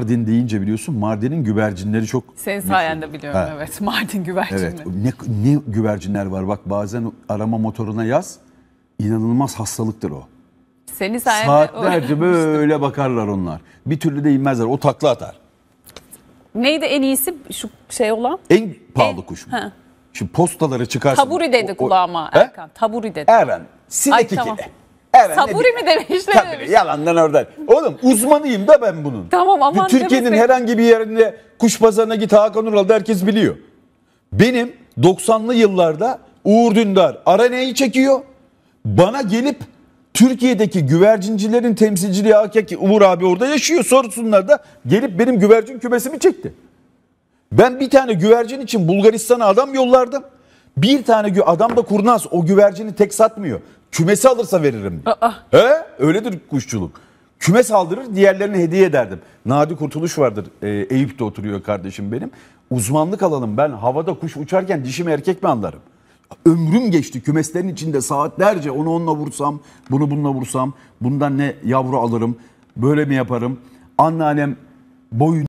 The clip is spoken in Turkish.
Mardin deyince biliyorsun Mardin'in güvercinleri çok... Senin sayende biliyorum ha. evet Mardin güvercinleri. Evet ne, ne güvercinler var bak bazen arama motoruna yaz inanılmaz hastalıktır o. Seni sayende... Saatlerce böyle bakarlar onlar. Bir türlü de inmezler o takla atar. Neydi en iyisi şu şey olan? En pahalı en, kuş. He. Şimdi postaları çıkarsın. Taburi dedi kulağıma Erkan. Taburi dedi. Eren. Sinekikili. Ay, tamam. Her Saburi mi demişler? Tabii demiş. yalandan oradan. Oğlum uzmanıyım da ben bunun. Tamam aman Türkiye'nin herhangi bir yerinde kuş pazarına git Hakan Ural'da herkes biliyor. Benim 90'lı yıllarda Uğur Dündar Arena'yı çekiyor. Bana gelip Türkiye'deki güvercincilerin temsilciliği hakiki Uğur abi orada yaşıyor sorsunlar da gelip benim güvercin kümesimi çekti. Ben bir tane güvercin için Bulgaristan'a adam yollardım. Bir tane gü adam da kurnaz o güvercini tek satmıyor. Kümesi alırsa veririm. Diyor. Aa. He? Öyledir kuşçuluk. Küme saldırır diğerlerini hediye ederdim. Nadi Kurtuluş vardır. E, Eyüp'te oturuyor kardeşim benim. Uzmanlık alalım ben havada kuş uçarken dişi erkek mi anlarım. Ömrüm geçti kümeslerin içinde saatlerce onu onunla vursam, bunu bununla vursam, bundan ne yavru alırım, böyle mi yaparım. Anneannem boyun